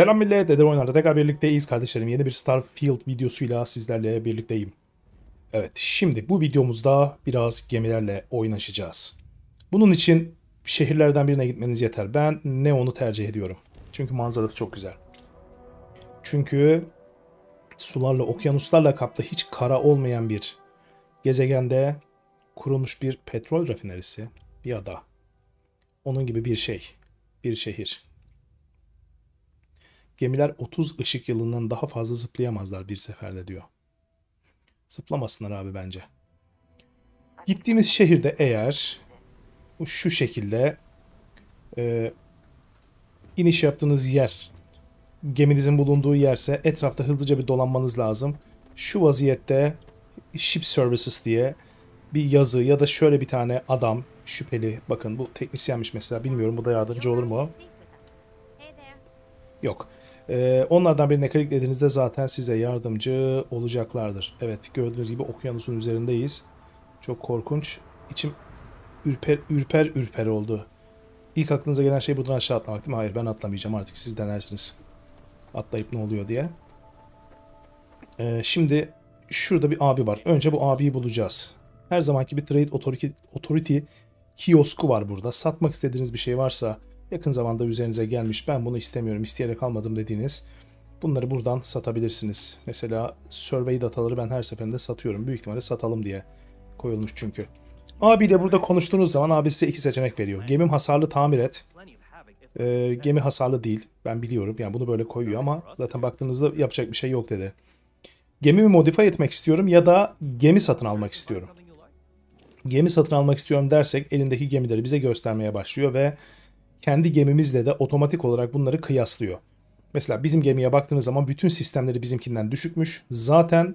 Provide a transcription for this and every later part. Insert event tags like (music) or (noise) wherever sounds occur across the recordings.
Selam millet, Eder Oynar'da tekrar birlikteyiz kardeşlerim. Yeni bir Starfield videosuyla sizlerle birlikteyim. Evet, şimdi bu videomuzda biraz gemilerle oynaşacağız. Bunun için şehirlerden birine gitmeniz yeter. Ben Neon'u tercih ediyorum. Çünkü manzarası çok güzel. Çünkü sularla, okyanuslarla kaplı hiç kara olmayan bir gezegende kurulmuş bir petrol rafinerisi, bir ada. Onun gibi bir şey, bir şehir. Gemiler 30 ışık yılından daha fazla zıplayamazlar bir seferde diyor. Zıplamasınlar abi bence. Gittiğimiz şehirde eğer şu şekilde e, iniş yaptığınız yer geminizin bulunduğu yerse etrafta hızlıca bir dolanmanız lazım. Şu vaziyette Ship Services diye bir yazı ya da şöyle bir tane adam şüpheli. Bakın bu teknisyenmiş mesela bilmiyorum bu da yardımcı olur mu? Yok. Ee, onlardan birine kliklediğinizde zaten size yardımcı olacaklardır. Evet gördüğünüz gibi okyanusun üzerindeyiz. Çok korkunç. İçim ürper ürper ürper oldu. İlk aklınıza gelen şey buradan aşağı atlamak değil mi? Hayır ben atlamayacağım artık siz denersiniz. Atlayıp ne oluyor diye. Ee, şimdi şurada bir abi var. Önce bu abiyi bulacağız. Her zamanki bir Trade Authority, Authority kiosku var burada. Satmak istediğiniz bir şey varsa yakın zamanda üzerinize gelmiş ben bunu istemiyorum isteyerek almadım dediğiniz bunları buradan satabilirsiniz. Mesela survey dataları ben her seferinde satıyorum. Büyük ihtimalle satalım diye koyulmuş çünkü. Abiyle burada konuştuğunuz zaman abi size iki seçenek veriyor. Gemim hasarlı tamir et. E, gemi hasarlı değil. Ben biliyorum. Yani bunu böyle koyuyor ama zaten baktığınızda yapacak bir şey yok dedi. Gemimi modify etmek istiyorum ya da gemi satın almak istiyorum. Gemi satın almak istiyorum dersek elindeki gemileri bize göstermeye başlıyor ve kendi gemimizle de otomatik olarak bunları kıyaslıyor. Mesela bizim gemiye baktığınız zaman bütün sistemleri bizimkinden düşükmüş. Zaten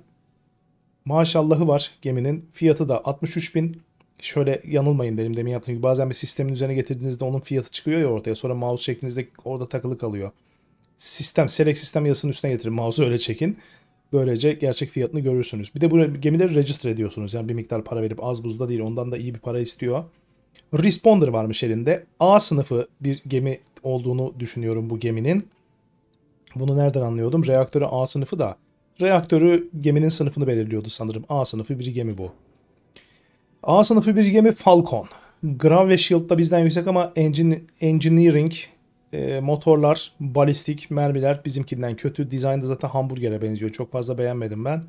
maşallahı var geminin. Fiyatı da 63 bin. Şöyle yanılmayın benim demin yaptığım gibi bazen bir sistemin üzerine getirdiğinizde onun fiyatı çıkıyor ya ortaya. Sonra mouse şeklinizde orada takılı kalıyor. Sistem, select sistem yazısının üstüne getirin. Mouse'u öyle çekin. Böylece gerçek fiyatını görürsünüz. Bir de bu gemileri register ediyorsunuz. Yani bir miktar para verip az buzda değil ondan da iyi bir para istiyor. Responder varmış elinde. A sınıfı bir gemi olduğunu düşünüyorum bu geminin. Bunu nereden anlıyordum? Reaktörü A sınıfı da. Reaktörü geminin sınıfını belirliyordu sanırım. A sınıfı bir gemi bu. A sınıfı bir gemi Falcon. Grav ve Shield'da bizden yüksek ama engine, engineering, e, motorlar, balistik, mermiler bizimkinden kötü. Dizaynda zaten hamburgere benziyor. Çok fazla beğenmedim ben.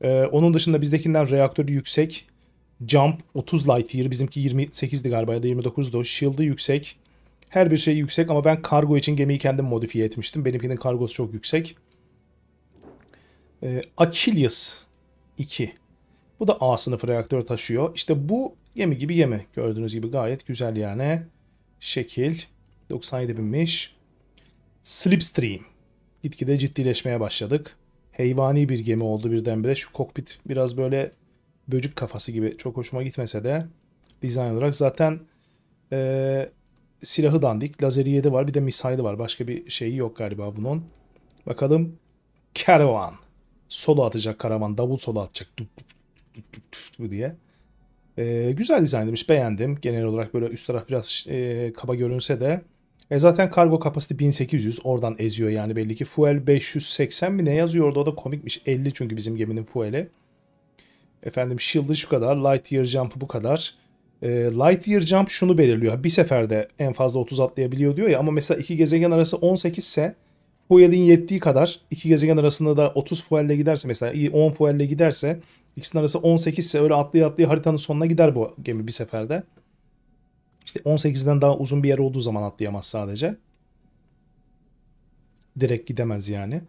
E, onun dışında bizdekinden reaktörü yüksek. Jump 30 Light Lightyear. Bizimki 28'di galiba ya da 29'du. Shield'ı yüksek. Her bir şey yüksek ama ben kargo için gemiyi kendim modifiye etmiştim. Benimkinin kargosu çok yüksek. Ee, Achilles 2. Bu da A sınıfı reaktör taşıyor. İşte bu gemi gibi gemi. Gördüğünüz gibi gayet güzel yani. Şekil. 97 binmiş. Slipstream. Gitgide ciddileşmeye başladık. Heyvani bir gemi oldu birdenbire. Şu kokpit biraz böyle böcük kafası gibi çok hoşuma gitmese de dizayn olarak zaten e, silahı dandik. Lazeri 7 var bir de misaylı var. Başka bir şeyi yok galiba bunun. Bakalım Caravan. Solo atacak karavan. Davul solo atacak. Dup, dup, dup, dup, dup diye. E, güzel dizayn demiş. Beğendim. Genel olarak böyle üst taraf biraz e, kaba görünse de. E zaten kargo kapasite 1800 oradan eziyor yani belli ki. Fuel 580 mi ne yazıyordu o da komikmiş. 50 çünkü bizim geminin fueli. Efendim shield'ı şu kadar, light year jump'ı bu kadar. E, ee, light year jump şunu belirliyor. Bir seferde en fazla 30 atlayabiliyor diyor ya ama mesela iki gezegen arası 18 ise fuel'in yettiği kadar iki gezegen arasında da 30 fuel'le giderse mesela 10 fuel'le giderse ikisinin arası 18 ise öyle atlaya atlaya haritanın sonuna gider bu gemi bir seferde. İşte 18'den daha uzun bir yer olduğu zaman atlayamaz sadece. Direkt gidemez yani.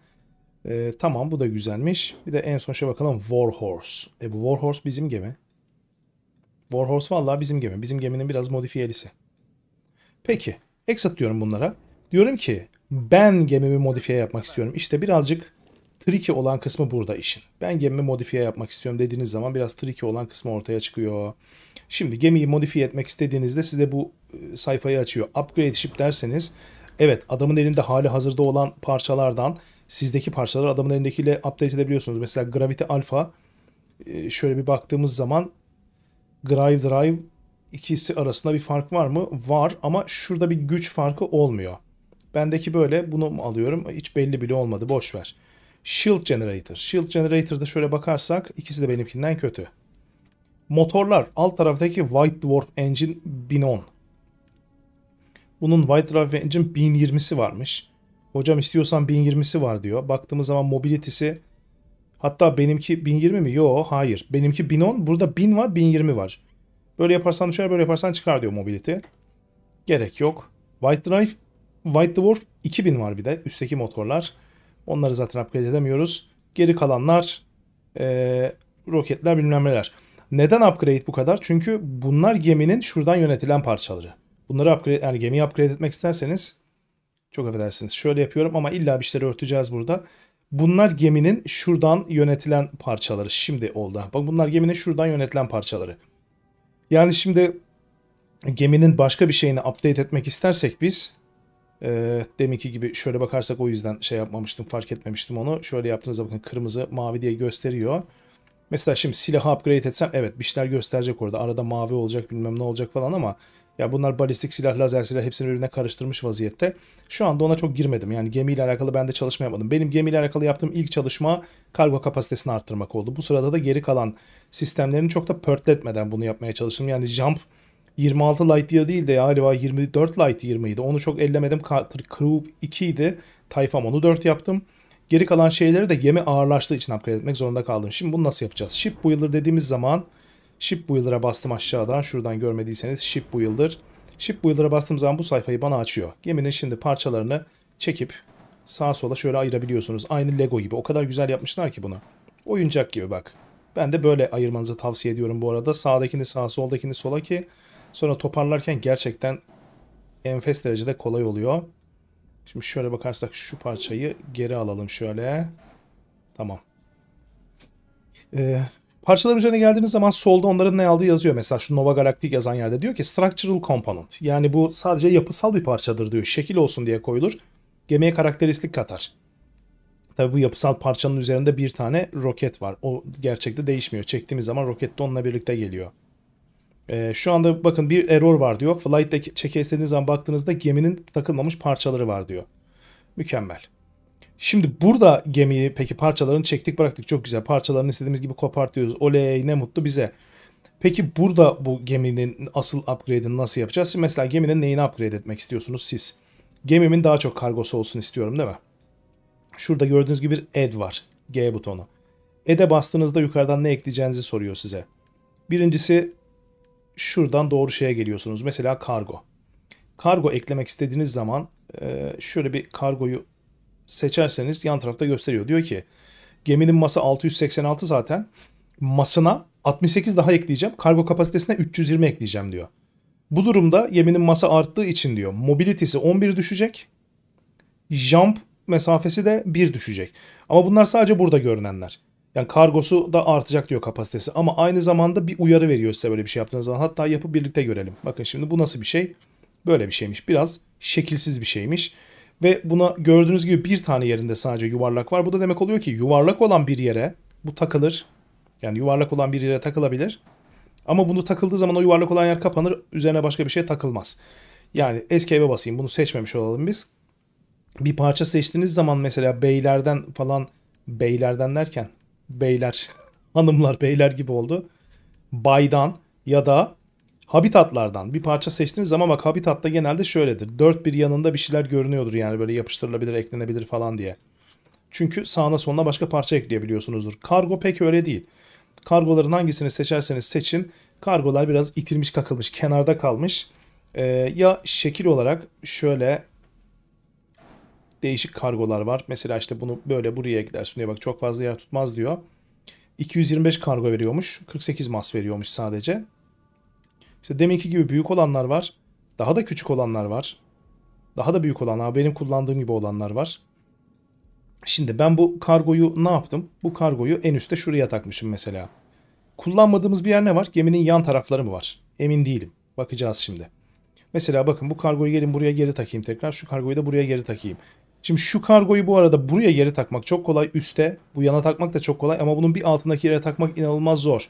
E, tamam bu da güzelmiş. Bir de en son şey bakalım Warhorse. E bu Warhorse bizim gemi. Warhorse vallahi bizim gemi. Bizim geminin biraz modifiyelisi. Peki. Exit diyorum bunlara. Diyorum ki ben gemimi modifiye yapmak istiyorum. İşte birazcık tricky olan kısmı burada işin. Ben gemimi modifiye yapmak istiyorum dediğiniz zaman biraz tricky olan kısmı ortaya çıkıyor. Şimdi gemiyi modifiye etmek istediğinizde size bu e, sayfayı açıyor. Upgrade ship derseniz Evet adamın elinde hali hazırda olan parçalardan sizdeki parçaları adamın elindekiyle update edebiliyorsunuz. Mesela Gravity Alpha e, şöyle bir baktığımız zaman Drive Drive ikisi arasında bir fark var mı? Var ama şurada bir güç farkı olmuyor. Bendeki böyle bunu alıyorum. Hiç belli bile olmadı. Boş ver. Shield Generator. Shield Generator'da şöyle bakarsak ikisi de benimkinden kötü. Motorlar. Alt taraftaki White Dwarf Engine 1010. Bunun White Ravage'in 1020'si varmış. Hocam istiyorsan 1020'si var diyor. Baktığımız zaman mobility'si hatta benimki 1020 mi? Yo hayır. Benimki 1010 burada 1000 var 1020 var. Böyle yaparsan düşer böyle yaparsan çıkar diyor mobility. Gerek yok. White Drive White Dwarf 2000 var bir de üstteki motorlar. Onları zaten upgrade edemiyoruz. Geri kalanlar ee, roketler bilmem neler. Neden upgrade bu kadar? Çünkü bunlar geminin şuradan yönetilen parçaları. Bunları upgrade, yani gemiyi upgrade etmek isterseniz çok affedersiniz. Şöyle yapıyorum ama illa bir şeyleri örteceğiz burada. Bunlar geminin şuradan yönetilen parçaları. Şimdi oldu. Bak bunlar geminin şuradan yönetilen parçaları. Yani şimdi geminin başka bir şeyini update etmek istersek biz e, deminki gibi şöyle bakarsak o yüzden şey yapmamıştım fark etmemiştim onu. Şöyle yaptığınızda bakın kırmızı mavi diye gösteriyor. Mesela şimdi silahı upgrade etsem evet bir şeyler gösterecek orada. Arada mavi olacak bilmem ne olacak falan ama ya bunlar balistik silah, lazer silah hepsini birbirine karıştırmış vaziyette. Şu anda ona çok girmedim. Yani gemiyle alakalı ben de çalışma yapmadım. Benim gemiyle alakalı yaptığım ilk çalışma kargo kapasitesini arttırmak oldu. Bu sırada da geri kalan sistemlerini çok da pörtletmeden bunu yapmaya çalıştım. Yani jump 26 light year değil de galiba 24 light year mıydı? Onu çok ellemedim. Crew 2 idi. Tayfam onu 4 yaptım. Geri kalan şeyleri de gemi ağırlaştığı için upgrade etmek zorunda kaldım. Şimdi bunu nasıl yapacağız? Ship builder dediğimiz zaman Ship Builder'a bastım aşağıdan. Şuradan görmediyseniz Ship Builder. Ship Builder'a bastığım zaman bu sayfayı bana açıyor. Geminin şimdi parçalarını çekip sağa sola şöyle ayırabiliyorsunuz. Aynı Lego gibi. O kadar güzel yapmışlar ki bunu. Oyuncak gibi bak. Ben de böyle ayırmanızı tavsiye ediyorum bu arada. Sağdakini sağa, soldakini sola ki sonra toparlarken gerçekten enfes derecede kolay oluyor. Şimdi şöyle bakarsak şu parçayı geri alalım şöyle. Tamam. Ee, Parçaların üzerine geldiğiniz zaman solda onların ne aldığı yazıyor. Mesela şu Nova Galactic yazan yerde diyor ki structural component. Yani bu sadece yapısal bir parçadır diyor. Şekil olsun diye koyulur. Gemiye karakteristik katar. Tabii bu yapısal parçanın üzerinde bir tane roket var. O gerçekte değişmiyor. Çektiğimiz zaman roket de onunla birlikte geliyor. Ee, şu anda bakın bir error var diyor. Flight'teki çeke istediğiniz zaman baktığınızda geminin takılmamış parçaları var diyor. Mükemmel. Şimdi burada gemiyi peki parçalarını çektik bıraktık. Çok güzel parçalarını istediğimiz gibi kopartıyoruz. Oley ne mutlu bize. Peki burada bu geminin asıl upgrade'ini nasıl yapacağız? Şimdi mesela geminin neyini upgrade etmek istiyorsunuz siz? Gemimin daha çok kargosu olsun istiyorum değil mi? Şurada gördüğünüz gibi bir add var. G butonu. Add'e bastığınızda yukarıdan ne ekleyeceğinizi soruyor size. Birincisi şuradan doğru şeye geliyorsunuz. Mesela kargo. Kargo eklemek istediğiniz zaman şöyle bir kargoyu seçerseniz yan tarafta gösteriyor. Diyor ki geminin masa 686 zaten. Masına 68 daha ekleyeceğim. Kargo kapasitesine 320 ekleyeceğim diyor. Bu durumda geminin masa arttığı için diyor. mobilitesi 11 düşecek. Jump mesafesi de 1 düşecek. Ama bunlar sadece burada görünenler. Yani kargosu da artacak diyor kapasitesi. Ama aynı zamanda bir uyarı veriyor size böyle bir şey yaptığınız zaman. Hatta yapıp birlikte görelim. Bakın şimdi bu nasıl bir şey? Böyle bir şeymiş. Biraz şekilsiz bir şeymiş. Ve buna gördüğünüz gibi bir tane yerinde sadece yuvarlak var. Bu da demek oluyor ki yuvarlak olan bir yere bu takılır. Yani yuvarlak olan bir yere takılabilir. Ama bunu takıldığı zaman o yuvarlak olan yer kapanır. Üzerine başka bir şey takılmaz. Yani escape'e basayım. Bunu seçmemiş olalım biz. Bir parça seçtiğiniz zaman mesela beylerden falan beylerden derken beyler (laughs) hanımlar beyler gibi oldu. Baydan ya da habitatlardan bir parça seçtiniz ama bak habitatta genelde şöyledir. Dört bir yanında bir şeyler görünüyordur yani böyle yapıştırılabilir, eklenebilir falan diye. Çünkü sağına sonuna başka parça ekleyebiliyorsunuzdur. Kargo pek öyle değil. Kargoların hangisini seçerseniz seçin. Kargolar biraz itilmiş kakılmış, kenarda kalmış. Ee, ya şekil olarak şöyle değişik kargolar var. Mesela işte bunu böyle buraya eklersin diye bak çok fazla yer tutmaz diyor. 225 kargo veriyormuş. 48 mas veriyormuş sadece. İşte deminki gibi büyük olanlar var. Daha da küçük olanlar var. Daha da büyük olanlar, benim kullandığım gibi olanlar var. Şimdi ben bu kargoyu ne yaptım? Bu kargoyu en üstte şuraya takmışım mesela. Kullanmadığımız bir yer ne var? Geminin yan tarafları mı var? Emin değilim. Bakacağız şimdi. Mesela bakın bu kargoyu gelin buraya geri takayım tekrar. Şu kargoyu da buraya geri takayım. Şimdi şu kargoyu bu arada buraya geri takmak çok kolay. Üste bu yana takmak da çok kolay ama bunun bir altındaki yere takmak inanılmaz zor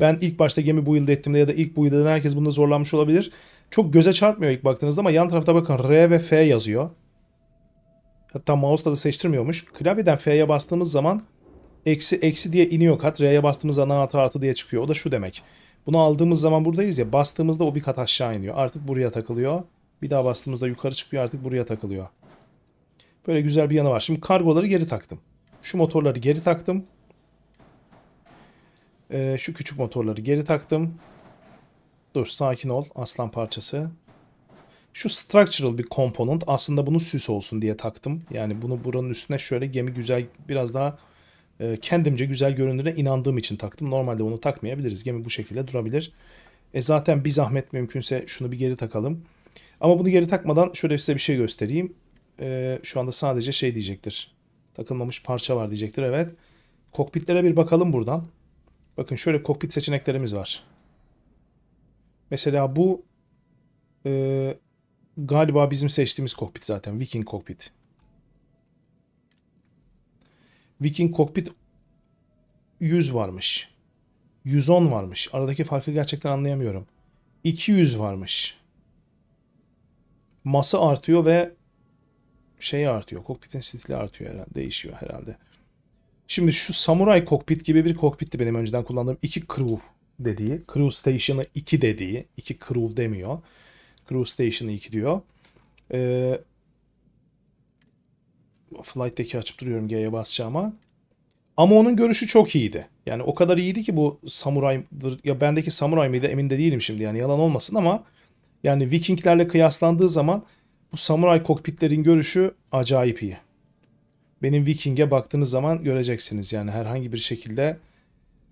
ben ilk başta gemi bu yılda ettim de ya da ilk bu yılda herkes bunda zorlanmış olabilir. Çok göze çarpmıyor ilk baktığınızda ama yan tarafta bakın R ve F yazıyor. Hatta mouse'da da seçtirmiyormuş. Klavyeden F'ye bastığımız zaman eksi eksi diye iniyor kat. R'ye bastığımız zaman artı artı diye çıkıyor. O da şu demek. Bunu aldığımız zaman buradayız ya bastığımızda o bir kat aşağı iniyor. Artık buraya takılıyor. Bir daha bastığımızda yukarı çıkıyor artık buraya takılıyor. Böyle güzel bir yanı var. Şimdi kargoları geri taktım. Şu motorları geri taktım. Ee, şu küçük motorları geri taktım. Dur sakin ol aslan parçası. Şu structural bir komponent aslında bunu süs olsun diye taktım. Yani bunu buranın üstüne şöyle gemi güzel biraz daha e, kendimce güzel göründüğüne inandığım için taktım. Normalde onu takmayabiliriz. Gemi bu şekilde durabilir. E zaten bir zahmet mümkünse şunu bir geri takalım. Ama bunu geri takmadan şöyle size bir şey göstereyim. E, şu anda sadece şey diyecektir. Takılmamış parça var diyecektir evet. Kokpitlere bir bakalım buradan. Bakın şöyle kokpit seçeneklerimiz var. Mesela bu e, galiba bizim seçtiğimiz kokpit zaten. Viking kokpit. Viking kokpit 100 varmış. 110 varmış. Aradaki farkı gerçekten anlayamıyorum. 200 varmış. Masa artıyor ve şey artıyor. Kokpitin stili artıyor herhalde. Değişiyor herhalde. Şimdi şu Samurai kokpit gibi bir kokpitti benim önceden kullandığım iki crew dediği. Crew Station'ı 2 dediği. iki crew demiyor. Crew Station'ı 2 diyor. Ee, Flight'teki açıp duruyorum G'ye basacağıma. Ama onun görüşü çok iyiydi. Yani o kadar iyiydi ki bu samuraydır. Ya bendeki samuray mıydı emin de değilim şimdi. Yani yalan olmasın ama yani Vikinglerle kıyaslandığı zaman bu samuray kokpitlerin görüşü acayip iyi benim Viking'e baktığınız zaman göreceksiniz. Yani herhangi bir şekilde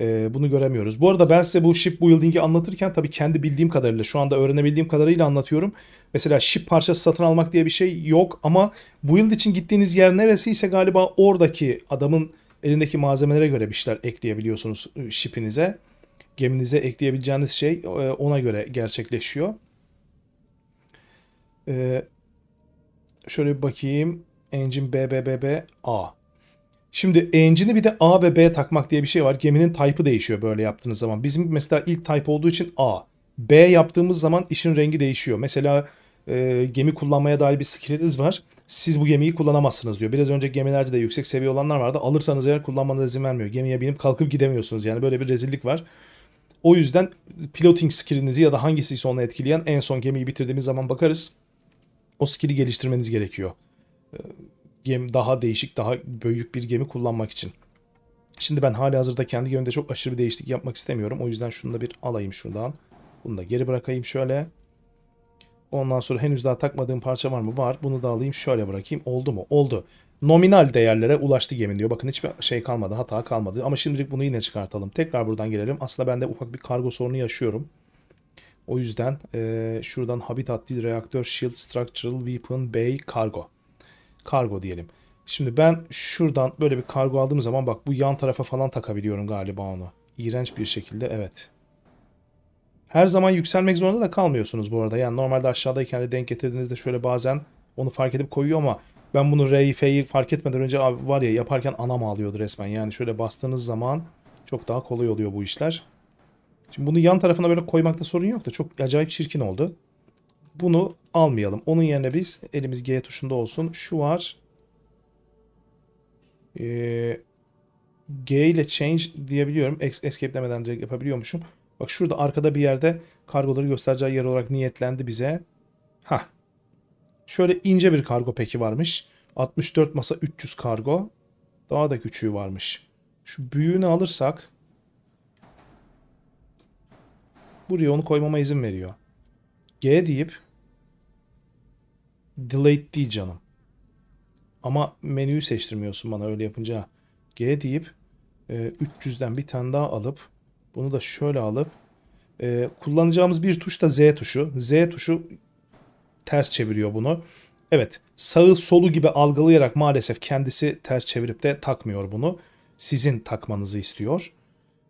e, bunu göremiyoruz. Bu arada ben size bu ship building'i anlatırken tabii kendi bildiğim kadarıyla şu anda öğrenebildiğim kadarıyla anlatıyorum. Mesela ship parçası satın almak diye bir şey yok ama build için gittiğiniz yer neresi ise galiba oradaki adamın elindeki malzemelere göre bir şeyler ekleyebiliyorsunuz e, ship'inize. Geminize ekleyebileceğiniz şey e, ona göre gerçekleşiyor. Ee, şöyle bir bakayım. Engine bbbba. Şimdi engine'i bir de A ve B takmak diye bir şey var. Geminin type'ı değişiyor böyle yaptığınız zaman. Bizim mesela ilk type olduğu için A. B yaptığımız zaman işin rengi değişiyor. Mesela e, gemi kullanmaya dair bir skilliniz var. Siz bu gemiyi kullanamazsınız diyor. Biraz önce gemilerde de yüksek seviye olanlar vardı. Alırsanız eğer kullanmanıza izin vermiyor. Gemiye binip kalkıp gidemiyorsunuz. Yani böyle bir rezillik var. O yüzden piloting skillinizi ya da hangisi ise onu etkileyen en son gemiyi bitirdiğimiz zaman bakarız. O skill'i geliştirmeniz gerekiyor gemi daha değişik, daha büyük bir gemi kullanmak için. Şimdi ben hali hazırda kendi gemimde çok aşırı bir değişiklik yapmak istemiyorum. O yüzden şunu da bir alayım şuradan. Bunu da geri bırakayım şöyle. Ondan sonra henüz daha takmadığım parça var mı? Var. Bunu da alayım şöyle bırakayım. Oldu mu? Oldu. Nominal değerlere ulaştı gemi diyor. Bakın hiçbir şey kalmadı. Hata kalmadı. Ama şimdilik bunu yine çıkartalım. Tekrar buradan gelelim. Aslında ben de ufak bir kargo sorunu yaşıyorum. O yüzden e, şuradan Habitat Reaktör, Shield, Structural, Weapon, Bay, Cargo. Kargo diyelim. Şimdi ben şuradan böyle bir kargo aldığım zaman bak bu yan tarafa falan takabiliyorum galiba onu. İğrenç bir şekilde evet. Her zaman yükselmek zorunda da kalmıyorsunuz bu arada. Yani normalde aşağıdayken de denk getirdiğinizde şöyle bazen onu fark edip koyuyor ama ben bunu R'yi F'yi fark etmeden önce var ya yaparken anam ağlıyordu resmen. Yani şöyle bastığınız zaman çok daha kolay oluyor bu işler. Şimdi bunu yan tarafına böyle koymakta sorun yok da çok acayip çirkin oldu. Bunu almayalım. Onun yerine biz elimiz G tuşunda olsun. Şu var. Ee, G ile change diyebiliyorum. Escape demeden direkt yapabiliyormuşum. Bak şurada arkada bir yerde kargoları göstereceği yer olarak niyetlendi bize. Ha. Şöyle ince bir kargo peki varmış. 64 masa 300 kargo. Daha da küçüğü varmış. Şu büyüğünü alırsak buraya onu koymama izin veriyor. G deyip Delayed değil canım. Ama menüyü seçtirmiyorsun bana öyle yapınca. G deyip e, 300'den bir tane daha alıp bunu da şöyle alıp e, kullanacağımız bir tuş da Z tuşu. Z tuşu ters çeviriyor bunu. Evet sağı solu gibi algılayarak maalesef kendisi ters çevirip de takmıyor bunu. Sizin takmanızı istiyor.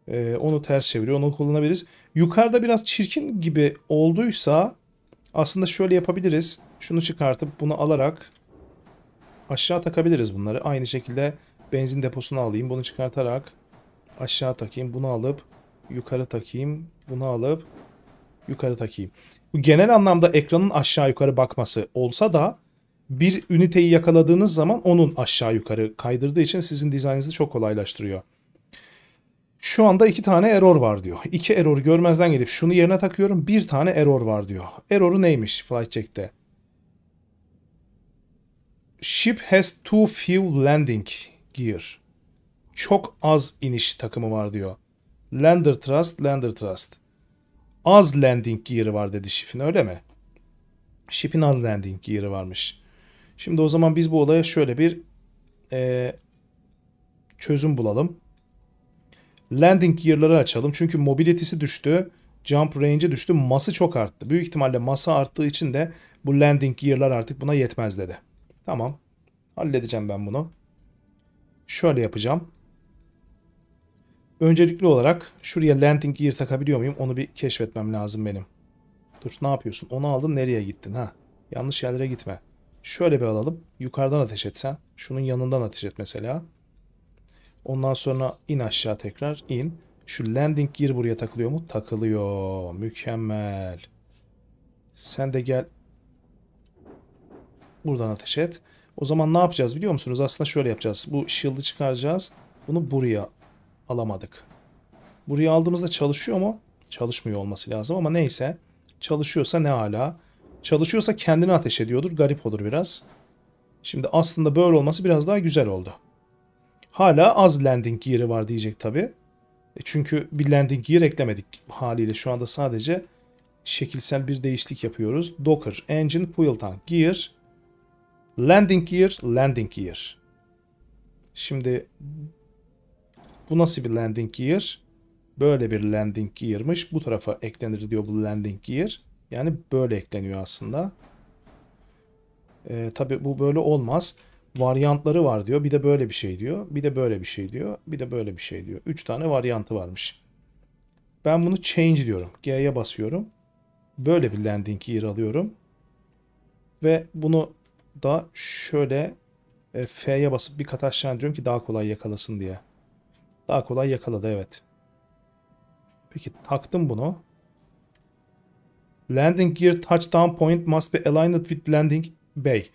Ee, onu ters çeviriyor onu kullanabiliriz. Yukarıda biraz çirkin gibi olduysa aslında şöyle yapabiliriz. Şunu çıkartıp bunu alarak aşağı takabiliriz bunları. Aynı şekilde benzin deposunu alayım. Bunu çıkartarak aşağı takayım. Bunu alıp yukarı takayım. Bunu alıp yukarı takayım. Bu genel anlamda ekranın aşağı yukarı bakması olsa da bir üniteyi yakaladığınız zaman onun aşağı yukarı kaydırdığı için sizin dizaynınızı çok kolaylaştırıyor. Şu anda iki tane error var diyor. İki error görmezden gelip şunu yerine takıyorum. Bir tane error var diyor. Erroru neymiş FlightCheck'te? Ship has too few landing gear. Çok az iniş takımı var diyor. Lander thrust, lander thrust. Az landing gear'ı var dedi şifin öyle mi? Ship'in az landing gear'ı varmış. Şimdi o zaman biz bu olaya şöyle bir e, çözüm bulalım. Landing gear'ları açalım. Çünkü mobility'si düştü. Jump range'i düştü. Ması çok arttı. Büyük ihtimalle masa arttığı için de bu landing gear'lar artık buna yetmez dedi. Tamam. Halledeceğim ben bunu. Şöyle yapacağım. Öncelikli olarak şuraya landing gear takabiliyor muyum? Onu bir keşfetmem lazım benim. Dur ne yapıyorsun? Onu aldın nereye gittin ha? Yanlış yerlere gitme. Şöyle bir alalım. Yukarıdan ateş etsen. Şunun yanından ateş et mesela. Ondan sonra in aşağı tekrar in. Şu landing gear buraya takılıyor mu? Takılıyor. Mükemmel. Sen de gel. Buradan ateş et. O zaman ne yapacağız biliyor musunuz? Aslında şöyle yapacağız. Bu shield'ı çıkaracağız. Bunu buraya alamadık. Buraya aldığımızda çalışıyor mu? Çalışmıyor olması lazım ama neyse. Çalışıyorsa ne hala. Çalışıyorsa kendini ateş ediyordur. Garip olur biraz. Şimdi aslında böyle olması biraz daha güzel oldu hala az landing gear'i var diyecek tabi. E çünkü bir landing gear eklemedik haliyle. Şu anda sadece şekilsel bir değişiklik yapıyoruz. Docker, engine, fuel tank, gear, landing gear, landing gear. Şimdi bu nasıl bir landing gear? Böyle bir landing gear'mış. Bu tarafa eklenir diyor bu landing gear. Yani böyle ekleniyor aslında. Ee, tabii bu böyle olmaz varyantları var diyor. Bir de böyle bir şey diyor. Bir de böyle bir şey diyor. Bir de böyle bir şey diyor. 3 tane varyantı varmış. Ben bunu change diyorum. G'ye basıyorum. Böyle bir landing yer alıyorum. Ve bunu da şöyle e, F'ye basıp bir kat aşağı ki daha kolay yakalasın diye. Daha kolay yakaladı evet. Peki taktım bunu. Landing gear touchdown point must be aligned with landing bay.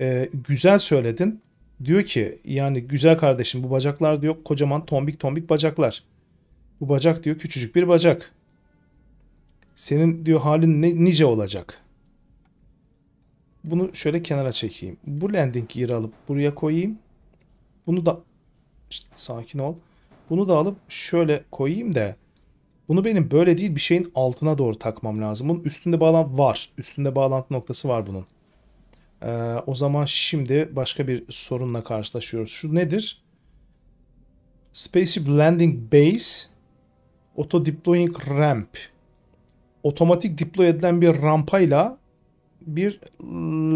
E, güzel söyledin. Diyor ki yani güzel kardeşim bu bacaklar diyor kocaman tombik tombik bacaklar. Bu bacak diyor küçücük bir bacak. Senin diyor halin ne, nice olacak. Bunu şöyle kenara çekeyim. Bu landing yeri alıp buraya koyayım. Bunu da işte, sakin ol. Bunu da alıp şöyle koyayım da bunu benim böyle değil bir şeyin altına doğru takmam lazım. Bunun üstünde bağlantı var. Üstünde bağlantı noktası var bunun. Ee, o zaman şimdi başka bir sorunla karşılaşıyoruz. Şu nedir? Spaceship Landing Base Auto Deploying Ramp Otomatik deploy edilen bir rampayla bir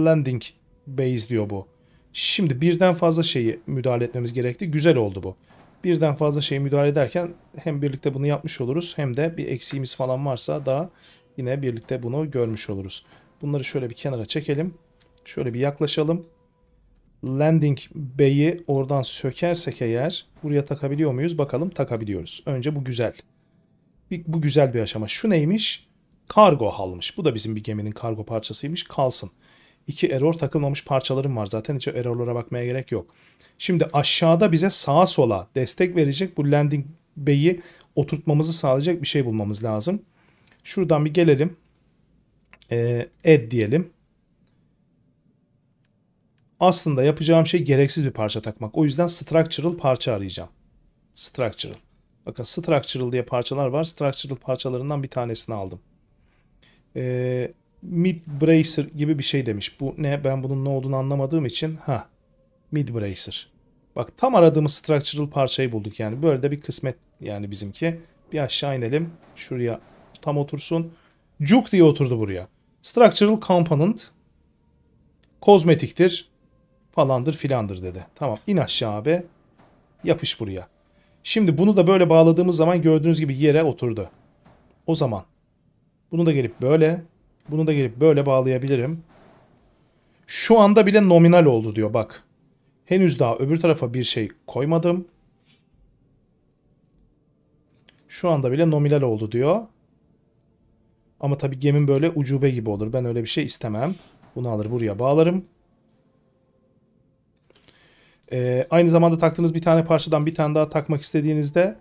landing base diyor bu. Şimdi birden fazla şeyi müdahale etmemiz gerekti. Güzel oldu bu. Birden fazla şeyi müdahale ederken hem birlikte bunu yapmış oluruz hem de bir eksiğimiz falan varsa da yine birlikte bunu görmüş oluruz. Bunları şöyle bir kenara çekelim. Şöyle bir yaklaşalım. Landing Bay'i oradan sökersek eğer buraya takabiliyor muyuz? Bakalım takabiliyoruz. Önce bu güzel. Bu güzel bir aşama. Şu neymiş? Kargo halmış. Bu da bizim bir geminin kargo parçasıymış. Kalsın. İki error takılmamış parçalarım var zaten. Hiç errorlara bakmaya gerek yok. Şimdi aşağıda bize sağa sola destek verecek bu landing bay'i oturtmamızı sağlayacak bir şey bulmamız lazım. Şuradan bir gelelim. Ee, add diyelim. Aslında yapacağım şey gereksiz bir parça takmak. O yüzden structural parça arayacağım. Structural. Bakın structural diye parçalar var. Structural parçalarından bir tanesini aldım. Ee, mid bracer gibi bir şey demiş. Bu ne? Ben bunun ne olduğunu anlamadığım için. Ha. Mid bracer. Bak tam aradığımız structural parçayı bulduk yani. Böyle de bir kısmet yani bizimki. Bir aşağı inelim. Şuraya tam otursun. Cuk diye oturdu buraya. Structural component kozmetiktir falandır filandır dedi. Tamam in aşağı abi. Yapış buraya. Şimdi bunu da böyle bağladığımız zaman gördüğünüz gibi yere oturdu. O zaman bunu da gelip böyle, bunu da gelip böyle bağlayabilirim. Şu anda bile nominal oldu diyor bak. Henüz daha öbür tarafa bir şey koymadım. Şu anda bile nominal oldu diyor. Ama tabii gemin böyle ucube gibi olur. Ben öyle bir şey istemem. Bunu alır buraya bağlarım. Ee, aynı zamanda taktığınız bir tane parçadan bir tane daha takmak istediğinizde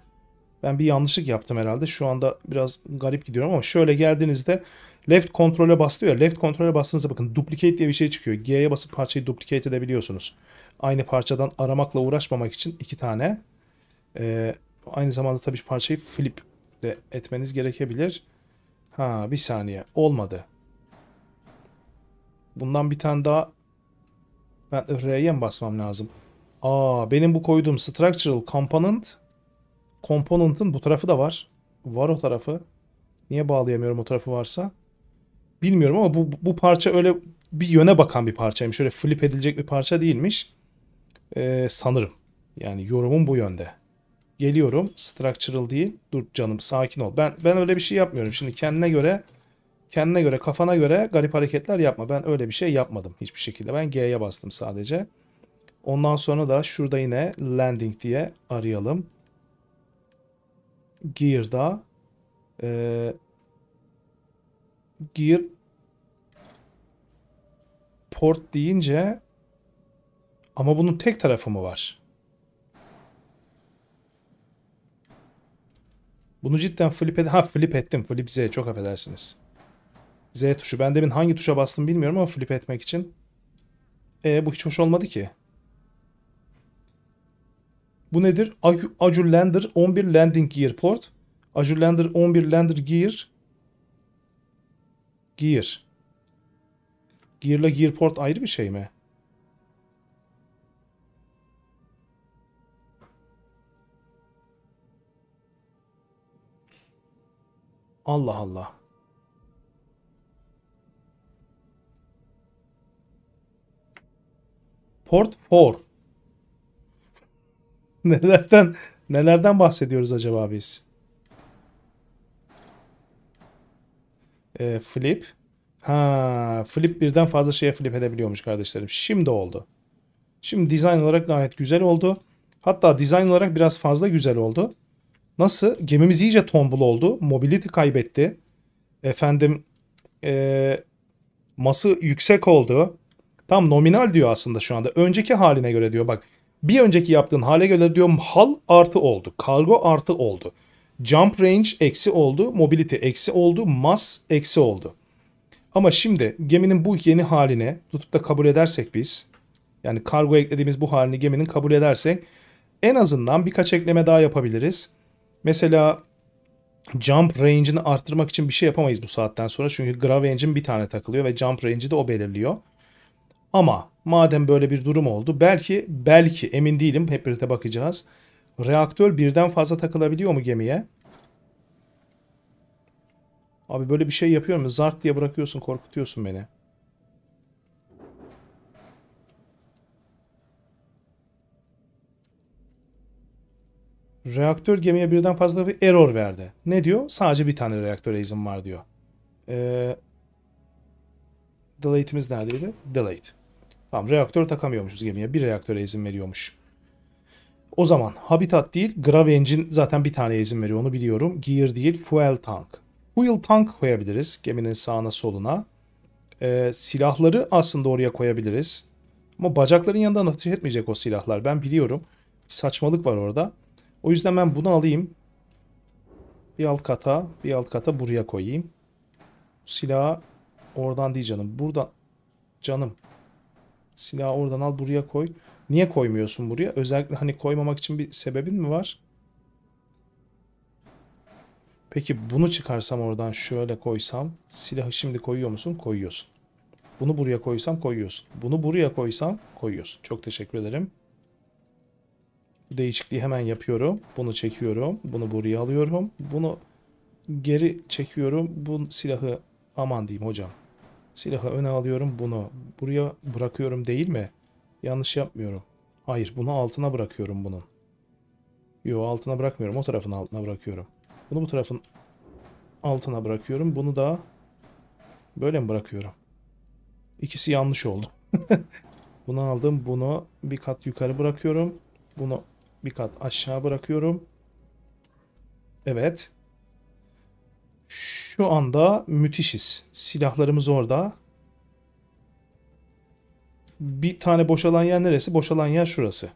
ben bir yanlışlık yaptım herhalde. Şu anda biraz garip gidiyorum ama şöyle geldiğinizde left kontrole basılıyor. Left kontrole bastığınızda bakın duplicate diye bir şey çıkıyor. G'ye basıp parçayı duplicate edebiliyorsunuz. Aynı parçadan aramakla uğraşmamak için iki tane. Ee, aynı zamanda tabii parçayı flip de etmeniz gerekebilir. Ha bir saniye olmadı. Bundan bir tane daha ben R'ye mi basmam lazım? Aa benim bu koyduğum structural component component'ın bu tarafı da var. Var o tarafı. Niye bağlayamıyorum o tarafı varsa? Bilmiyorum ama bu, bu parça öyle bir yöne bakan bir parçaymış. Şöyle flip edilecek bir parça değilmiş. Ee, sanırım. Yani yorumum bu yönde. Geliyorum. Structural değil. Dur canım sakin ol. Ben ben öyle bir şey yapmıyorum. Şimdi kendine göre kendine göre kafana göre garip hareketler yapma. Ben öyle bir şey yapmadım hiçbir şekilde. Ben G'ye bastım sadece. Ondan sonra da şurada yine landing diye arayalım. Gear'da e, Gear port deyince ama bunun tek tarafı mı var? Bunu cidden flip ed ha flip ettim. Flip Z çok affedersiniz. Z tuşu. Ben demin hangi tuşa bastım bilmiyorum ama flip etmek için. E bu hiç hoş olmadı ki. Bu nedir? Azure Lander 11 Landing Gear Port. Azure Lander 11 Lander Gear. Gear. Gear ile Gear Port ayrı bir şey mi? Allah Allah. Port 4. (laughs) nelerden nelerden bahsediyoruz acaba biz? E, flip. Ha, flip birden fazla şeye flip edebiliyormuş kardeşlerim. Şimdi oldu. Şimdi dizayn olarak gayet güzel oldu. Hatta dizayn olarak biraz fazla güzel oldu. Nasıl? Gemimiz iyice tombul oldu. Mobility kaybetti. Efendim e, ması yüksek oldu. Tam nominal diyor aslında şu anda. Önceki haline göre diyor. Bak bir önceki yaptığın hale göre diyorum hal artı oldu. Kargo artı oldu. Jump range eksi oldu. Mobility eksi oldu. Mass eksi oldu. Ama şimdi geminin bu yeni haline tutup da kabul edersek biz yani kargo eklediğimiz bu halini geminin kabul edersek en azından birkaç ekleme daha yapabiliriz. Mesela jump range'ini arttırmak için bir şey yapamayız bu saatten sonra. Çünkü grav engine bir tane takılıyor ve jump range'i de o belirliyor. Ama Madem böyle bir durum oldu belki belki emin değilim hep birlikte bakacağız. Reaktör birden fazla takılabiliyor mu gemiye? Abi böyle bir şey yapıyor mu? Zart diye bırakıyorsun korkutuyorsun beni. Reaktör gemiye birden fazla bir error verdi. Ne diyor? Sadece bir tane reaktöre izin var diyor. Ee, delete'imiz neredeydi? Delete. Tamam reaktör takamıyormuşuz gemiye. Bir reaktöre izin veriyormuş. O zaman habitat değil grav engine zaten bir tane izin veriyor onu biliyorum. Gear değil fuel tank. Fuel tank koyabiliriz geminin sağına soluna. Ee, silahları aslında oraya koyabiliriz. Ama bacakların yanından ateş etmeyecek o silahlar. Ben biliyorum. Saçmalık var orada. O yüzden ben bunu alayım. Bir alt kata, bir alt kata buraya koyayım. Silahı oradan değil canım. Buradan. Canım Silahı oradan al buraya koy. Niye koymuyorsun buraya? Özellikle hani koymamak için bir sebebin mi var? Peki bunu çıkarsam oradan şöyle koysam silahı şimdi koyuyor musun? Koyuyorsun. Bunu buraya koysam koyuyorsun. Bunu buraya koysam koyuyorsun. Çok teşekkür ederim. Bu değişikliği hemen yapıyorum. Bunu çekiyorum. Bunu buraya alıyorum. Bunu geri çekiyorum. Bu silahı aman diyeyim hocam. Silahı öne alıyorum bunu. Buraya bırakıyorum değil mi? Yanlış yapmıyorum. Hayır bunu altına bırakıyorum bunun. Yo altına bırakmıyorum. O tarafın altına bırakıyorum. Bunu bu tarafın altına bırakıyorum. Bunu da böyle mi bırakıyorum? İkisi yanlış oldu. (laughs) bunu aldım. Bunu bir kat yukarı bırakıyorum. Bunu bir kat aşağı bırakıyorum. Evet. Şu anda müthişiz. Silahlarımız orada. Bir tane boşalan yer neresi? Boşalan yer şurası.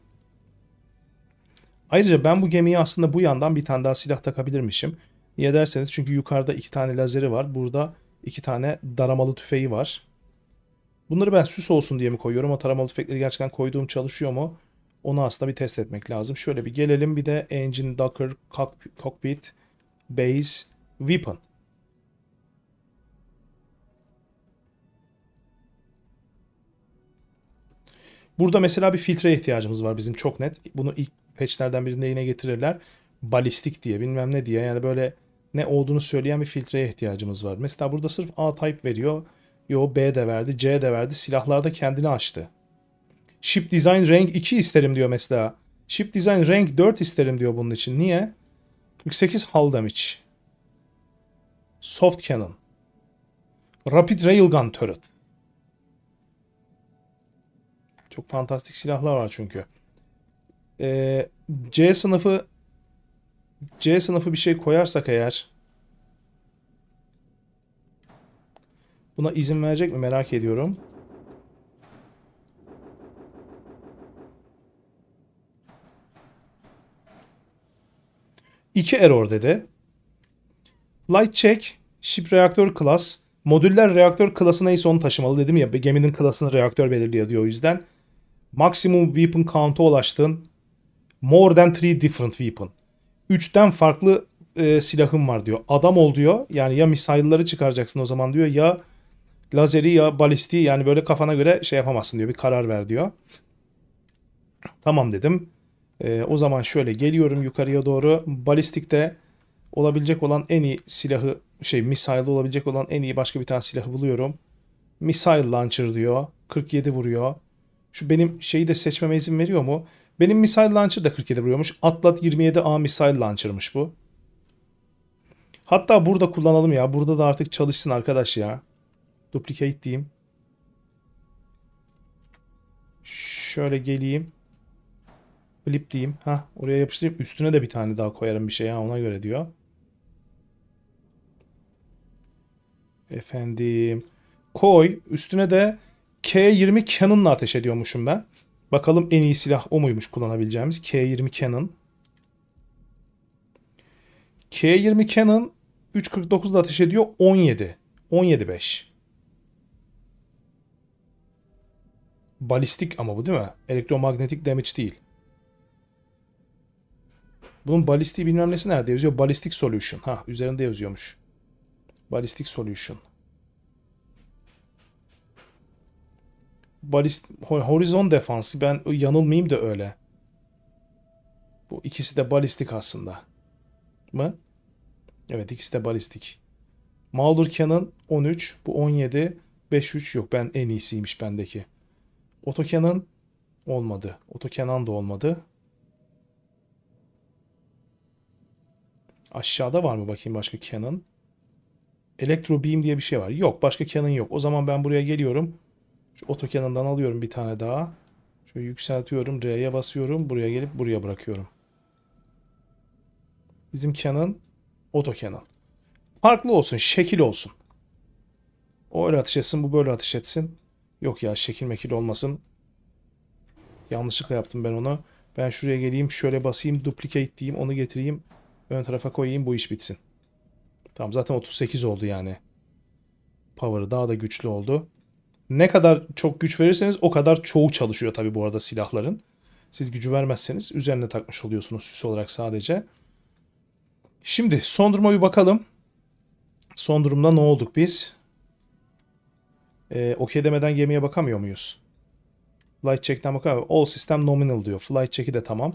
Ayrıca ben bu gemiyi aslında bu yandan bir tane daha silah takabilirmişim. Niye derseniz çünkü yukarıda iki tane lazeri var. Burada iki tane daramalı tüfeği var. Bunları ben süs olsun diye mi koyuyorum? O taramalı tüfekleri gerçekten koyduğum çalışıyor mu? Onu aslında bir test etmek lazım. Şöyle bir gelelim. Bir de engine, docker, cockpit, base, weapon. Burada mesela bir filtreye ihtiyacımız var bizim çok net. Bunu ilk patchlerden birinde yine getirirler. Balistik diye bilmem ne diye yani böyle ne olduğunu söyleyen bir filtreye ihtiyacımız var. Mesela burada sırf A type veriyor. Yo B de verdi, C de verdi. Silahlarda kendini açtı. Ship Design Rank 2 isterim diyor mesela. Ship Design Rank 4 isterim diyor bunun için. Niye? 48 hull damage. Soft Cannon. Rapid Railgun Turret. Çok fantastik silahlar var çünkü. Ee, C sınıfı C sınıfı bir şey koyarsak eğer buna izin verecek mi merak ediyorum. İki error dedi. Light check, ship reaktör class, modüller reaktör klasına ise onu taşımalı dedim ya geminin klasını reaktör belirliyor diyor o yüzden. Maximum weapon count'a ulaştığın more than three different weapon. Üçten farklı e, silahım var diyor. Adam ol diyor. Yani ya misailleri çıkaracaksın o zaman diyor ya lazeri ya balistiği yani böyle kafana göre şey yapamazsın diyor. Bir karar ver diyor. Tamam dedim. E, o zaman şöyle geliyorum yukarıya doğru. Balistikte olabilecek olan en iyi silahı şey misailde olabilecek olan en iyi başka bir tane silahı buluyorum. Missile launcher diyor. 47 vuruyor. Şu benim şeyi de seçmeme izin veriyor mu? Benim misail launcher da 47 vuruyormuş. Atlat 27A misail launcher'mış bu. Hatta burada kullanalım ya. Burada da artık çalışsın arkadaş ya. Duplicate diyeyim. Şöyle geleyim. Flip diyeyim. Ha, oraya yapıştırayım. Üstüne de bir tane daha koyarım bir şey ya ona göre diyor. Efendim. Koy. Üstüne de K20 Cannon'la ateş ediyormuşum ben. Bakalım en iyi silah o muymuş kullanabileceğimiz K20 Cannon. K20 Cannon 3.49'da ateş ediyor 17. 17.5. Balistik ama bu değil mi? Elektromanyetik damage değil. Bunun balistiği bilmem nesi nerede yazıyor? Balistik solution. Ha üzerinde yazıyormuş. Balistik solution. balist horizon defansı ben yanılmayayım da öyle. Bu ikisi de balistik aslında. Mı? Evet ikisi de balistik. Mağlur Canon 13, bu 17, 53 yok. Ben en iyisiymiş bendeki. Otokenan olmadı. Otokenan da olmadı. Aşağıda var mı bakayım başka Canon? Elektro Beam diye bir şey var. Yok başka Canon yok. O zaman ben buraya geliyorum. Şu oto alıyorum bir tane daha. Şöyle yükseltiyorum. R'ye basıyorum. Buraya gelip buraya bırakıyorum. Bizim Canon oto Canon. Farklı olsun. Şekil olsun. O öyle ateş etsin. Bu böyle ateş etsin. Yok ya şekil mekil olmasın. Yanlışlıkla yaptım ben onu. Ben şuraya geleyim. Şöyle basayım. Duplicate diyeyim. Onu getireyim. Ön tarafa koyayım. Bu iş bitsin. Tamam zaten 38 oldu yani. Power daha da güçlü oldu ne kadar çok güç verirseniz o kadar çoğu çalışıyor tabi bu arada silahların. Siz gücü vermezseniz üzerine takmış oluyorsunuz süs olarak sadece. Şimdi son duruma bir bakalım. Son durumda ne olduk biz? Ee, okey demeden gemiye bakamıyor muyuz? Flight check'ten bakamıyor. All system nominal diyor. Flight check'i de tamam.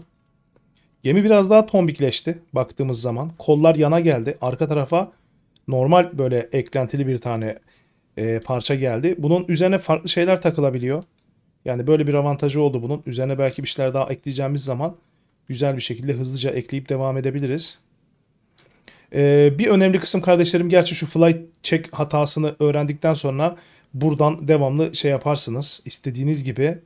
Gemi biraz daha tombikleşti baktığımız zaman. Kollar yana geldi. Arka tarafa normal böyle eklentili bir tane e, parça geldi. Bunun üzerine farklı şeyler takılabiliyor. Yani böyle bir avantajı oldu bunun. Üzerine belki bir şeyler daha ekleyeceğimiz zaman güzel bir şekilde hızlıca ekleyip devam edebiliriz. Ee, bir önemli kısım kardeşlerim gerçi şu flight check hatasını öğrendikten sonra buradan devamlı şey yaparsınız. istediğiniz gibi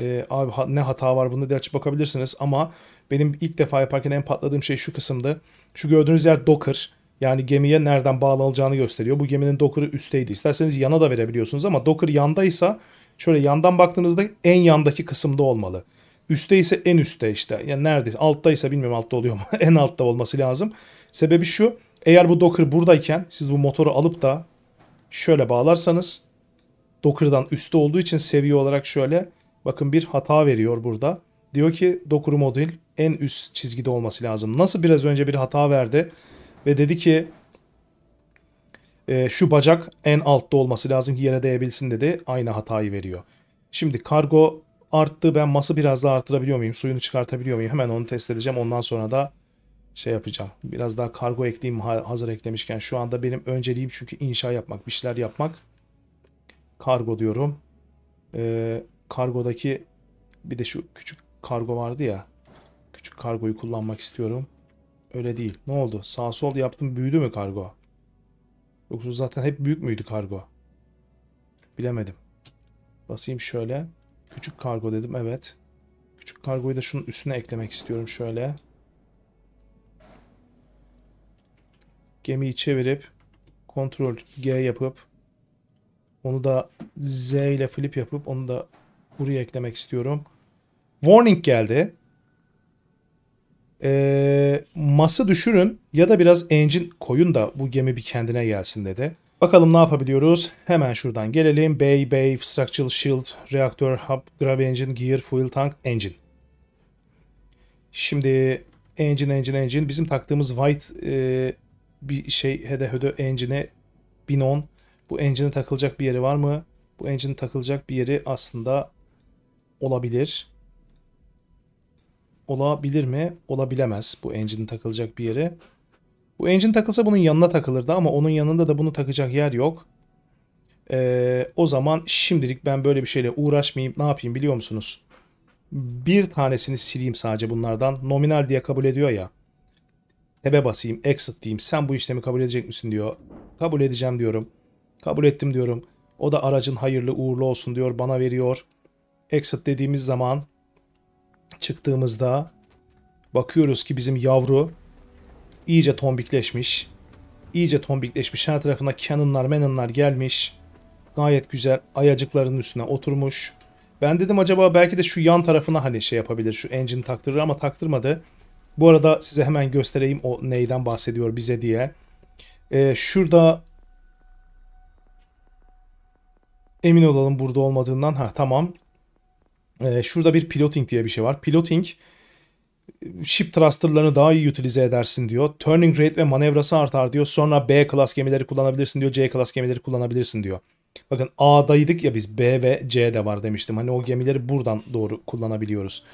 e, abi ne hata var bunu diye açıp bakabilirsiniz ama benim ilk defa yaparken en patladığım şey şu kısımdı. Şu gördüğünüz yer Docker. Yani gemiye nereden bağlanacağını gösteriyor. Bu geminin dokuru üstteydi. İsterseniz yana da verebiliyorsunuz ama dokur yandaysa şöyle yandan baktığınızda en yandaki kısımda olmalı. Üste ise en üstte işte. Yani neredeyse alttaysa bilmiyorum altta oluyor mu? (laughs) en altta olması lazım. Sebebi şu. Eğer bu dokur buradayken siz bu motoru alıp da şöyle bağlarsanız dokurdan üstte olduğu için seviye olarak şöyle bakın bir hata veriyor burada. Diyor ki dokuru modül en üst çizgide olması lazım. Nasıl biraz önce bir hata verdi? Ve dedi ki e, şu bacak en altta olması lazım ki yere değebilsin dedi. Aynı hatayı veriyor. Şimdi kargo arttı. Ben masa biraz daha arttırabiliyor muyum? Suyunu çıkartabiliyor muyum? Hemen onu test edeceğim. Ondan sonra da şey yapacağım. Biraz daha kargo ekleyeyim hazır eklemişken. Şu anda benim önceliğim çünkü inşa yapmak, bir şeyler yapmak. Kargo diyorum. Ee, kargodaki bir de şu küçük kargo vardı ya. Küçük kargoyu kullanmak istiyorum. Öyle değil. Ne oldu? Sağ sol yaptım büyüdü mü kargo? Yoksa zaten hep büyük müydü kargo? Bilemedim. Basayım şöyle. Küçük kargo dedim. Evet. Küçük kargoyu da şunun üstüne eklemek istiyorum şöyle. Gemiyi çevirip kontrol G yapıp onu da Z ile flip yapıp onu da buraya eklemek istiyorum. Warning geldi e, ee, ması düşürün ya da biraz engine koyun da bu gemi bir kendine gelsin dedi. Bakalım ne yapabiliyoruz? Hemen şuradan gelelim. Bay, Bay, Structural Shield, Reaktör, Hub, Grav Engine, Gear, Fuel Tank, Engine. Şimdi engine, engine, engine. Bizim taktığımız white e, bir şey hede hede engine'e 1010. Bu engine'e takılacak bir yeri var mı? Bu engine'e takılacak bir yeri aslında olabilir olabilir mi? Olabilemez bu engine takılacak bir yere. Bu engine takılsa bunun yanına takılırdı ama onun yanında da bunu takacak yer yok. Ee, o zaman şimdilik ben böyle bir şeyle uğraşmayayım. Ne yapayım biliyor musunuz? Bir tanesini sileyim sadece bunlardan. Nominal diye kabul ediyor ya. Tab'e basayım, exit diyeyim. Sen bu işlemi kabul edecek misin diyor. Kabul edeceğim diyorum. Kabul ettim diyorum. O da aracın hayırlı uğurlu olsun diyor. Bana veriyor. Exit dediğimiz zaman çıktığımızda bakıyoruz ki bizim yavru iyice tombikleşmiş. İyice tombikleşmiş. Her tarafına canonlar menonlar gelmiş. Gayet güzel ayacıklarının üstüne oturmuş. Ben dedim acaba belki de şu yan tarafına hani şey yapabilir. Şu engine taktırır ama taktırmadı. Bu arada size hemen göstereyim o neyden bahsediyor bize diye. Ee, şurada emin olalım burada olmadığından. Ha tamam. Ee, şurada bir piloting diye bir şey var. Piloting ship thrusterlarını daha iyi utilize edersin diyor. Turning rate ve manevrası artar diyor. Sonra B klas gemileri kullanabilirsin diyor. C klas gemileri kullanabilirsin diyor. Bakın A'daydık ya biz B ve C de var demiştim. Hani o gemileri buradan doğru kullanabiliyoruz.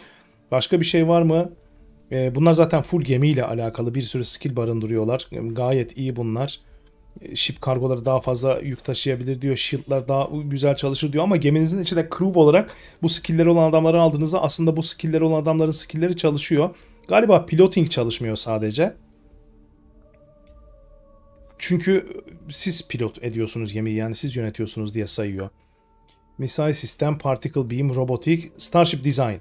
Başka bir şey var mı? Ee, bunlar zaten full gemiyle alakalı bir sürü skill barındırıyorlar. Gayet iyi bunlar ship kargoları daha fazla yük taşıyabilir diyor. Shield'lar daha güzel çalışır diyor ama geminizin içinde de crew olarak bu skill'leri olan adamları aldığınızda aslında bu skill'leri olan adamların skill'leri çalışıyor. Galiba piloting çalışmıyor sadece. Çünkü siz pilot ediyorsunuz gemiyi yani siz yönetiyorsunuz diye sayıyor. Missile System, Particle Beam, Robotic, Starship Design.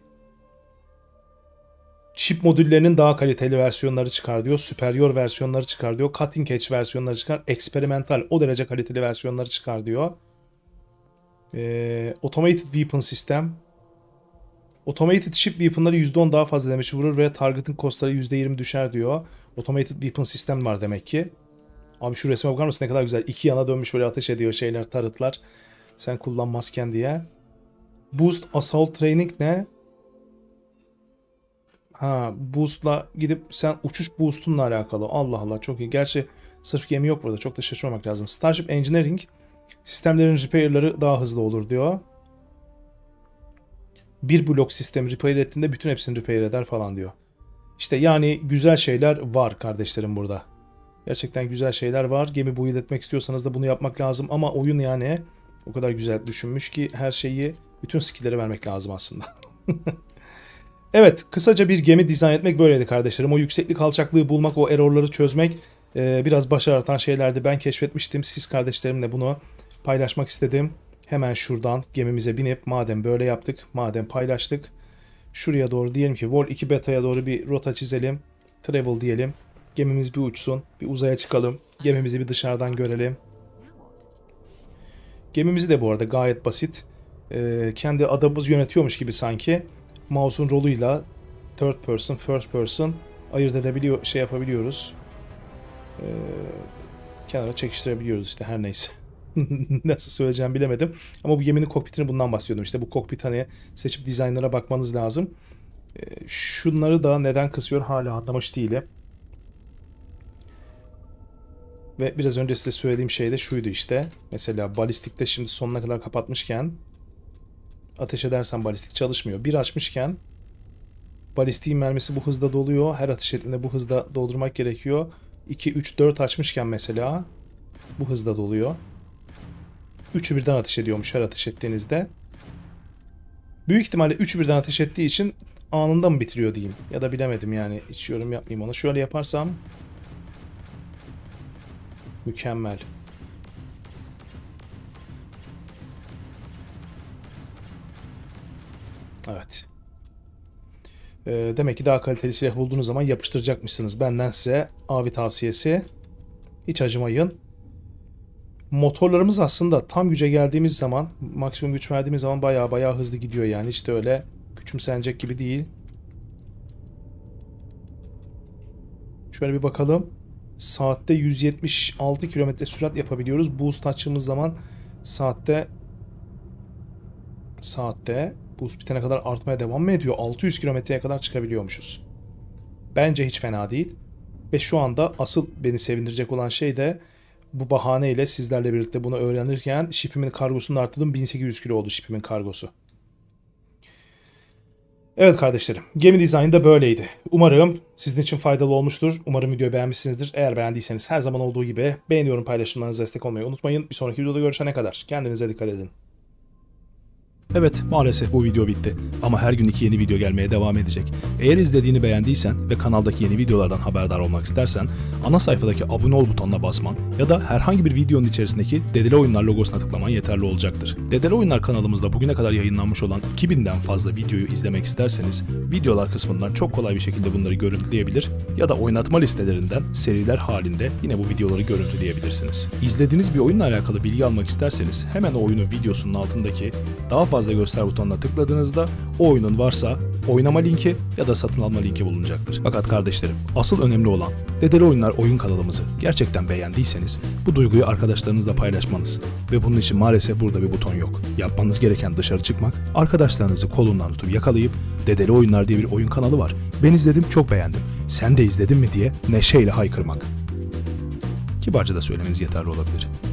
Chip modüllerinin daha kaliteli versiyonları çıkar diyor. Superior versiyonları çıkar diyor. Cutting edge versiyonları çıkar. Experimental o derece kaliteli versiyonları çıkar diyor. Ee, automated Weapon System. Automated Ship Weapon'ları %10 daha fazla damage vurur ve target'ın kostları %20 düşer diyor. Automated Weapon System var demek ki. Abi şu resme bakar mısın ne kadar güzel. İki yana dönmüş böyle ateş ediyor şeyler, tarıtlar. Sen kullanmazken diye. Boost Assault Training ne? Ha boost'la gidip sen uçuş boost'unla alakalı. Allah Allah çok iyi. Gerçi sırf gemi yok burada. Çok da şaşırmamak lazım. Starship Engineering sistemlerin repair'ları daha hızlı olur diyor. Bir blok sistemi repair ettiğinde bütün hepsini repair eder falan diyor. İşte yani güzel şeyler var kardeşlerim burada. Gerçekten güzel şeyler var. Gemi build etmek istiyorsanız da bunu yapmak lazım. Ama oyun yani o kadar güzel düşünmüş ki her şeyi, bütün skill'lere vermek lazım aslında. (laughs) Evet kısaca bir gemi dizayn etmek böyleydi kardeşlerim. O yükseklik alçaklığı bulmak, o errorları çözmek e, biraz başaratan şeylerdi. Ben keşfetmiştim. Siz kardeşlerimle bunu paylaşmak istedim. Hemen şuradan gemimize binip madem böyle yaptık, madem paylaştık. Şuraya doğru diyelim ki Vol 2 Beta'ya doğru bir rota çizelim. Travel diyelim. Gemimiz bir uçsun. Bir uzaya çıkalım. Gemimizi bir dışarıdan görelim. Gemimizi de bu arada gayet basit. E, kendi adamımız yönetiyormuş gibi sanki mouse'un roluyla third person, first person ayırt edebiliyor, şey yapabiliyoruz. Ee, kenara çekiştirebiliyoruz işte her neyse. (laughs) Nasıl söyleyeceğimi bilemedim. Ama bu geminin kokpitini bundan bahsediyordum. İşte bu kokpit hani seçip dizaynlara bakmanız lazım. Ee, şunları da neden kısıyor hala anlamış değilim. Ve biraz önce size söylediğim şey de şuydu işte. Mesela balistikte şimdi sonuna kadar kapatmışken ateş edersen balistik çalışmıyor. Bir açmışken balistiğin mermisi bu hızda doluyor. Her atış ettiğinde bu hızda doldurmak gerekiyor. 2, 3, 4 açmışken mesela bu hızda doluyor. Üçü birden ateş ediyormuş her ateş ettiğinizde. Büyük ihtimalle üçü birden ateş ettiği için anında mı bitiriyor diyeyim. Ya da bilemedim yani hiç yorum yapmayayım ona. Şöyle yaparsam mükemmel. Evet. E, demek ki daha kaliteli silah bulduğunuz zaman yapıştıracakmışsınız. Benden size abi tavsiyesi. Hiç acımayın. Motorlarımız aslında tam güce geldiğimiz zaman, maksimum güç verdiğimiz zaman baya baya hızlı gidiyor yani. Hiç öyle küçümsenecek gibi değil. Şöyle bir bakalım. Saatte 176 kilometre sürat yapabiliyoruz. Boost açtığımız zaman saatte saatte Buz bitene kadar artmaya devam mı ediyor? 600 kilometreye kadar çıkabiliyormuşuz. Bence hiç fena değil. Ve şu anda asıl beni sevindirecek olan şey de bu bahaneyle sizlerle birlikte bunu öğrenirken şipimin kargosunu arttırdım. 1800 kilo oldu şipimin kargosu. Evet kardeşlerim, gemi dizaynı da böyleydi. Umarım sizin için faydalı olmuştur. Umarım videoyu beğenmişsinizdir. Eğer beğendiyseniz her zaman olduğu gibi beğeniyorum paylaşımlarınızı destek olmayı unutmayın. Bir sonraki videoda görüşene kadar kendinize dikkat edin. Evet maalesef bu video bitti ama her gün iki yeni video gelmeye devam edecek. Eğer izlediğini beğendiysen ve kanaldaki yeni videolardan haberdar olmak istersen ana sayfadaki abone ol butonuna basman ya da herhangi bir videonun içerisindeki Dedele Oyunlar logosuna tıklaman yeterli olacaktır. Dedele Oyunlar kanalımızda bugüne kadar yayınlanmış olan 2000'den fazla videoyu izlemek isterseniz videolar kısmından çok kolay bir şekilde bunları görüntüleyebilir ya da oynatma listelerinden seriler halinde yine bu videoları görüntüleyebilirsiniz. İzlediğiniz bir oyunla alakalı bilgi almak isterseniz hemen o oyunun videosunun altındaki daha fazla fazla göster butonuna tıkladığınızda o oyunun varsa oynama linki ya da satın alma linki bulunacaktır. Fakat kardeşlerim asıl önemli olan Dedeli Oyunlar oyun kanalımızı gerçekten beğendiyseniz bu duyguyu arkadaşlarınızla paylaşmanız ve bunun için maalesef burada bir buton yok. Yapmanız gereken dışarı çıkmak, arkadaşlarınızı kolundan tutup yakalayıp Dedeli Oyunlar diye bir oyun kanalı var. Ben izledim çok beğendim. Sen de izledin mi diye neşeyle haykırmak. Kibarca da söylemeniz yeterli olabilir.